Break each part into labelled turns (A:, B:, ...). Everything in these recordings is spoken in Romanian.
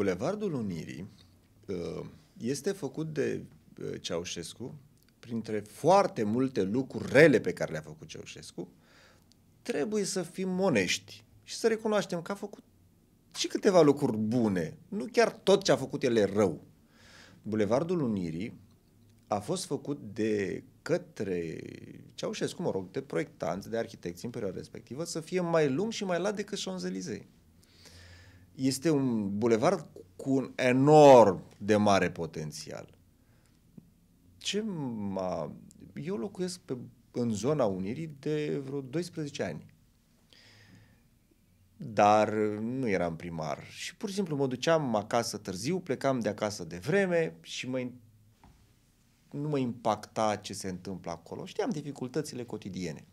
A: Bulevardul Unirii uh, este făcut de uh, Ceaușescu printre foarte multe lucruri rele pe care le-a făcut Ceaușescu, trebuie să fim monești și să recunoaștem că a făcut și câteva lucruri bune, nu chiar tot ce a făcut el e rău. Bulevardul Unirii a fost făcut de către Ceaușescu, mă rog, de proiectanți, de arhitecți în perioada respectivă, să fie mai lung și mai lat decât Champs-Élysées este un bulevard cu un enorm de mare potențial. Ce m-a... Eu locuiesc pe, în zona Unirii de vreo 12 ani. Dar nu eram primar. Și pur și simplu mă duceam acasă târziu, plecam de acasă de vreme și mă, nu mă impacta ce se întâmplă acolo. Știam dificultățile cotidiene.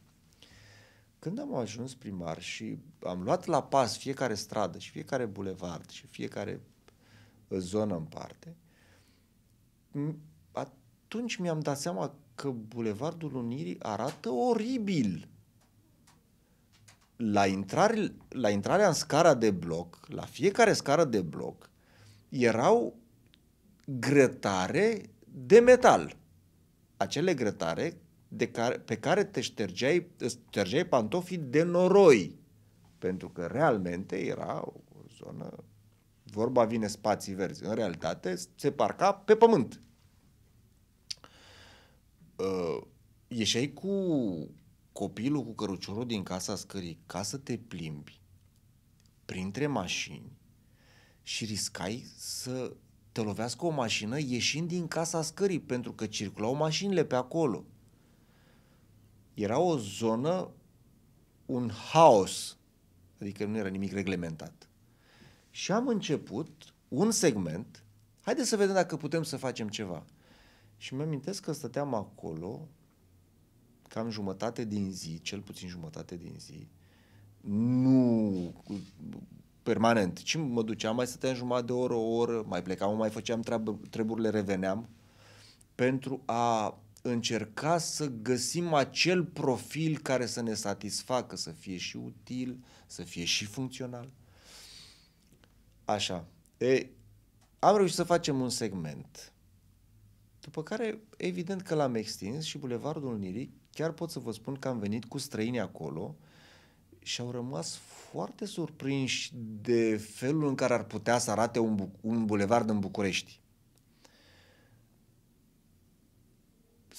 A: Când am ajuns primar și am luat la pas fiecare stradă și fiecare bulevard și fiecare uh, zonă în parte, atunci mi-am dat seama că Bulevardul Unirii arată oribil. La, intrare, la intrarea în scara de bloc, la fiecare scară de bloc, erau grătare de metal. Acele grătare de care, pe care te ștergeai, ștergeai pantofii de noroi, pentru că realmente era o, zonă, vorba vine spații verzi, în realitate se parca pe pământ. Uh, ieșeai cu copilul cu căruciorul din casa scării ca să te plimbi printre mașini și riscai să te lovească o mașină ieșind din casa scării pentru că circulau mașinile pe acolo era o zonă, un haos, adică nu era nimic reglementat. Și am început un segment, haideți să vedem dacă putem să facem ceva. Și mă amintesc că stăteam acolo cam jumătate din zi, cel puțin jumătate din zi, nu permanent, ci mă duceam, mai stăteam jumătate de oră, o oră, mai plecam, mai făceam treburile, reveneam, pentru a încerca să găsim acel profil care să ne satisfacă, să fie și util, să fie și funcțional. Așa. E, am reușit să facem un segment, după care, evident că l-am extins și Bulevardul Unirii, chiar pot să vă spun că am venit cu străini acolo și au rămas foarte surprinși de felul în care ar putea să arate un, bu- un bulevard în București.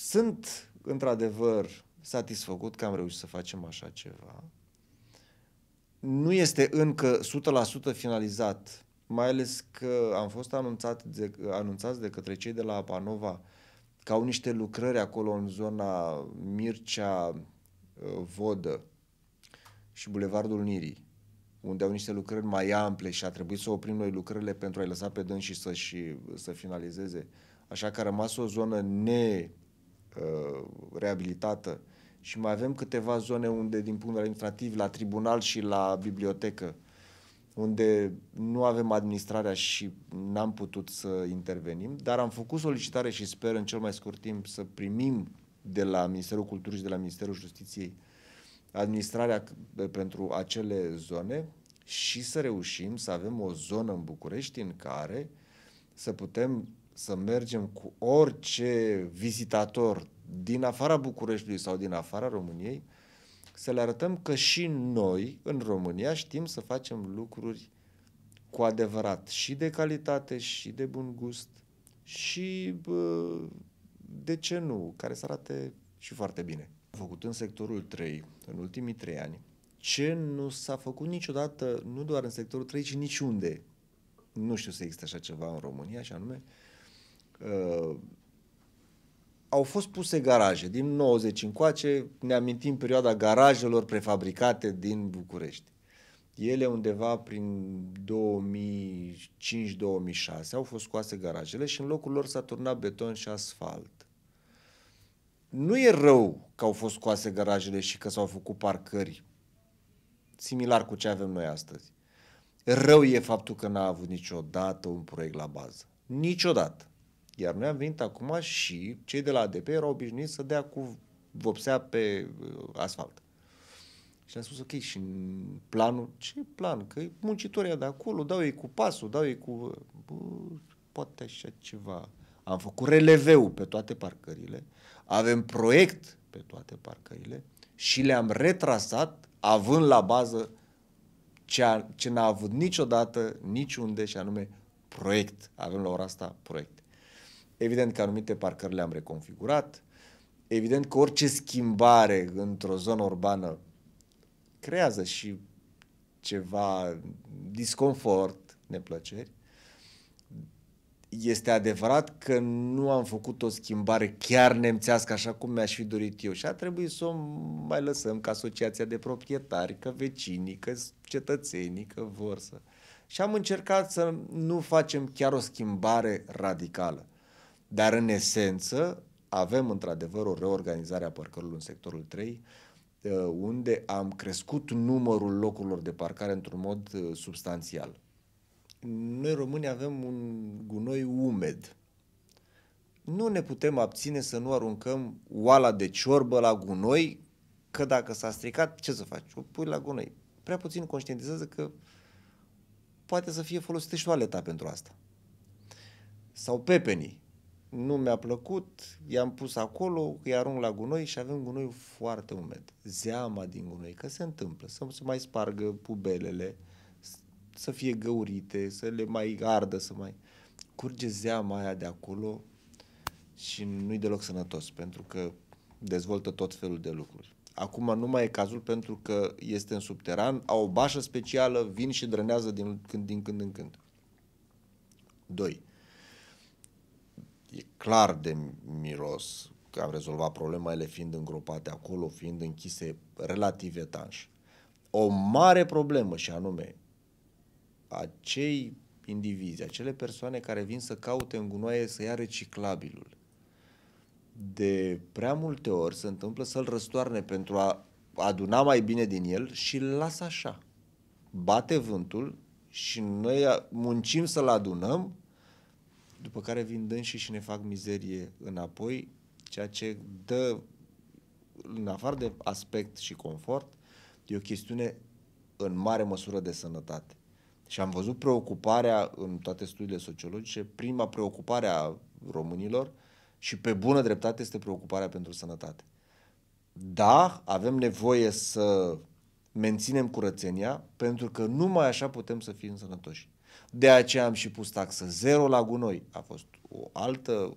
A: Sunt, într-adevăr, satisfăcut că am reușit să facem așa ceva. Nu este încă 100% finalizat, mai ales că am fost anunțat de, anunțați de către cei de la Panova că au niște lucrări acolo în zona Mircea uh, Vodă și Bulevardul Nirii, unde au niște lucrări mai ample și a trebuit să oprim noi lucrările pentru a-i lăsa pe dâns și să, și, să finalizeze. Așa că a rămas o zonă ne Uh, reabilitată și mai avem câteva zone unde, din punct de vedere administrativ, la tribunal și la bibliotecă, unde nu avem administrarea și n-am putut să intervenim, dar am făcut solicitare și sper în cel mai scurt timp să primim de la Ministerul Culturii și de la Ministerul Justiției administrarea pentru acele zone și să reușim să avem o zonă în București în care să putem să mergem cu orice vizitator din afara Bucureștiului sau din afara României, să le arătăm că și noi, în România, știm să facem lucruri cu adevărat și de calitate, și de bun gust, și, bă, de ce nu, care să arate și foarte bine. Am făcut în sectorul 3, în ultimii 3 ani, ce nu s-a făcut niciodată, nu doar în sectorul 3, ci niciunde. Nu știu să există așa ceva în România, și anume uh, uh, au fost puse garaje. Din 90 încoace ne amintim perioada garajelor prefabricate din București. Ele undeva prin 2005-2006 au fost scoase garajele și în locul lor s-a turnat beton și asfalt. Nu e rău că au fost scoase garajele și că s-au făcut parcări similar cu ce avem noi astăzi. Rău e faptul că n-a avut niciodată un proiect la bază. Niciodată. Iar noi am venit acum și cei de la ADP erau obișnuiți să dea cu vopsea pe uh, asfalt. Și am spus, ok, și planul, ce plan? Că muncitorii de acolo, dau ei cu pasul, dau ei cu... Uh, bă, poate așa ceva. Am făcut releveu pe toate parcările, avem proiect pe toate parcările și le-am retrasat având la bază ce, a, ce n-a avut niciodată, niciunde, și anume proiect. Avem la ora asta proiect. Evident că anumite parcări le-am reconfigurat, evident că orice schimbare într-o zonă urbană creează și ceva disconfort, neplăceri. Este adevărat că nu am făcut o schimbare chiar nemțească așa cum mi-aș fi dorit eu și a trebuit să o mai lăsăm că asociația de proprietari, că vecinii, că cetățenii, că vor să... Și am încercat să nu facem chiar o schimbare radicală. Dar în esență avem într-adevăr o reorganizare a parcărului în sectorul 3, uh, unde am crescut numărul locurilor de parcare într-un mod uh, substanțial. Noi români avem un gunoi umed. Nu ne putem abține să nu aruncăm oala de ciorbă la gunoi, că dacă s-a stricat, ce să faci? O pui la gunoi. Prea puțin conștientizează că poate să fie folosită și o pentru asta. Sau pepenii nu mi-a plăcut, i-am pus acolo, îi arunc la gunoi și avem gunoi foarte umed. Zeama din gunoi, că se întâmplă, să se mai spargă pubelele, să fie găurite, să le mai ardă, să mai... Curge zeama aia de acolo și nu-i deloc sănătos, pentru că dezvoltă tot felul de lucruri. Acum nu mai e cazul pentru că este în subteran, au o bașă specială, vin și drănează din când, din când în când. 2 e clar de miros că am rezolvat problema, ele fiind îngropate acolo, fiind închise relativ etanș. O mare problemă și anume acei indivizi, acele persoane care vin să caute în gunoaie să ia reciclabilul. De prea multe ori se întâmplă să-l răstoarne pentru a aduna mai bine din el și îl lasă așa. Bate vântul și noi muncim să-l adunăm după care vin dânsii și ne fac mizerie înapoi, ceea ce dă, în afară de aspect și confort, e o chestiune în mare măsură de sănătate. Și am văzut preocuparea în toate studiile sociologice, prima preocupare a românilor și pe bună dreptate este preocuparea pentru sănătate. Da, avem nevoie să menținem curățenia pentru că numai așa putem să fim sănătoși. De aceea am și pus taxă zero la gunoi. A fost o altă,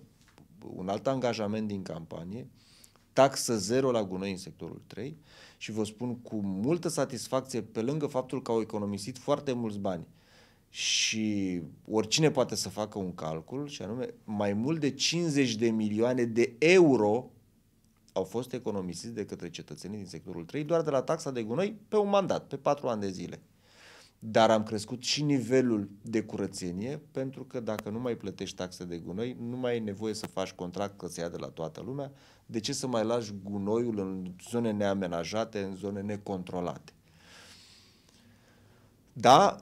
A: un alt angajament din campanie, taxă zero la gunoi în sectorul 3 și vă spun cu multă satisfacție, pe lângă faptul că au economisit foarte mulți bani și oricine poate să facă un calcul și anume mai mult de 50 de milioane de euro au fost economisiți de către cetățenii din sectorul 3 doar de la taxa de gunoi pe un mandat, pe 4 ani de zile dar am crescut și nivelul de curățenie, pentru că dacă nu mai plătești taxe de gunoi, nu mai ai nevoie să faci contract că se ia de la toată lumea. De ce să mai lași gunoiul în zone neamenajate, în zone necontrolate? Da,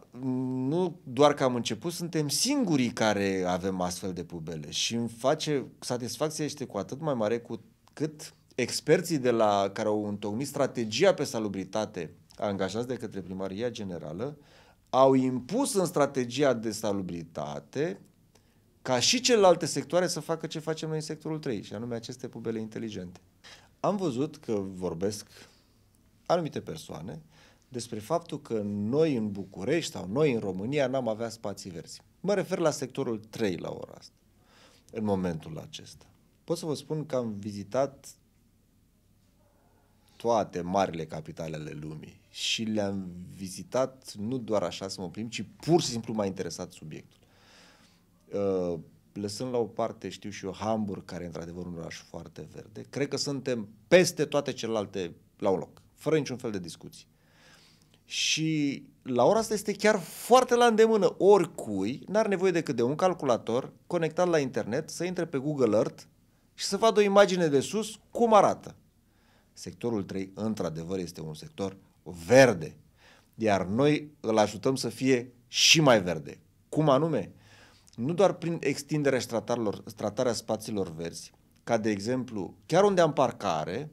A: nu doar că am început, suntem singurii care avem astfel de pubele și îmi face, satisfacția este cu atât mai mare cu cât experții de la care au întocmit strategia pe salubritate angajați de către primăria generală, au impus în strategia de salubritate ca și celelalte sectoare să facă ce facem noi în sectorul 3, și anume aceste pubele inteligente. Am văzut că vorbesc anumite persoane despre faptul că noi în București sau noi în România n-am avea spații verzi. Mă refer la sectorul 3 la ora asta, în momentul acesta. Pot să vă spun că am vizitat toate marile capitale ale lumii și le-am vizitat nu doar așa să mă plim, ci pur și simplu m-a interesat subiectul. Uh, lăsând la o parte, știu și eu, Hamburg, care e într-adevăr un oraș foarte verde, cred că suntem peste toate celelalte la un loc, fără niciun fel de discuții. Și la ora asta este chiar foarte la îndemână. Oricui n-ar nevoie decât de un calculator conectat la internet să intre pe Google Earth și să vadă o imagine de sus cum arată sectorul 3 într-adevăr este un sector verde, iar noi îl ajutăm să fie și mai verde. Cum anume? Nu doar prin extinderea și tratarea spațiilor verzi, ca de exemplu, chiar unde am parcare,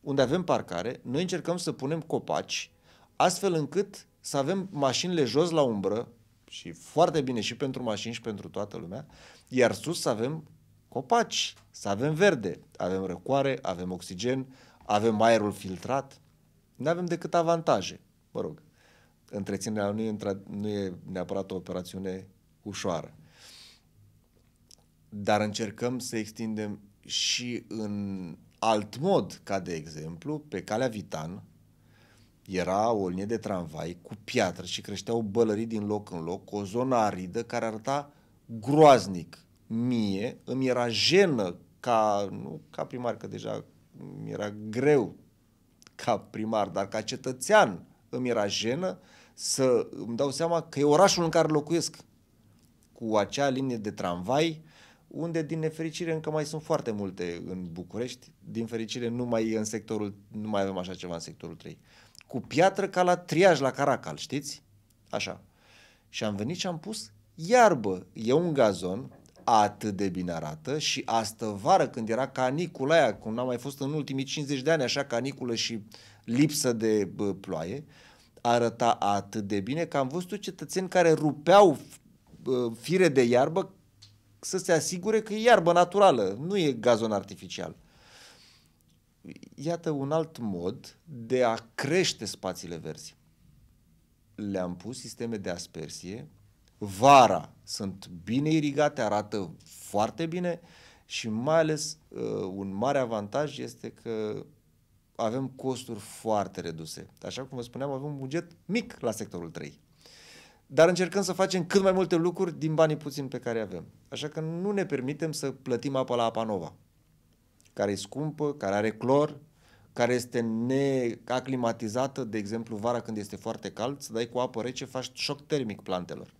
A: unde avem parcare, noi încercăm să punem copaci astfel încât să avem mașinile jos la umbră și foarte bine și pentru mașini și pentru toată lumea, iar sus să avem copaci, să avem verde, avem răcoare, avem oxigen, avem aerul filtrat, nu avem decât avantaje. Mă rog, întreținerea nu e, nu e neapărat o operațiune ușoară. Dar încercăm să extindem și în alt mod, ca de exemplu, pe calea Vitan era o linie de tramvai cu piatră și creșteau bălării din loc în loc, o zonă aridă care arăta groaznic. Mie îmi era jenă ca, nu, ca primar, că deja mi-era greu ca primar, dar ca cetățean îmi era jenă să îmi dau seama că e orașul în care locuiesc cu acea linie de tramvai unde din nefericire încă mai sunt foarte multe în București, din fericire nu mai e în sectorul, nu mai avem așa ceva în sectorul 3. Cu piatră ca la triaj la Caracal, știți? Așa. Și am venit și am pus iarbă. E un gazon atât de bine arată și astă vară când era canicula aia, cum n-a mai fost în ultimii 50 de ani, așa caniculă și lipsă de bă, ploaie, arăta atât de bine că am văzut cetățeni care rupeau fire de iarbă să se asigure că e iarbă naturală, nu e gazon artificial. Iată un alt mod de a crește spațiile verzi. Le-am pus sisteme de aspersie vara sunt bine irigate, arată foarte bine și mai ales uh, un mare avantaj este că avem costuri foarte reduse. Așa cum vă spuneam, avem un buget mic la sectorul 3. Dar încercăm să facem cât mai multe lucruri din banii puțini pe care avem. Așa că nu ne permitem să plătim apa la Apa Nova, care e scumpă, care are clor, care este neaclimatizată, de exemplu, vara când este foarte cald, să dai cu apă rece, faci șoc termic plantelor.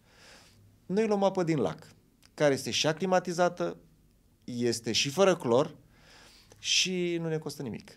A: Noi luăm apă din lac, care este și aclimatizată, este și fără clor și nu ne costă nimic.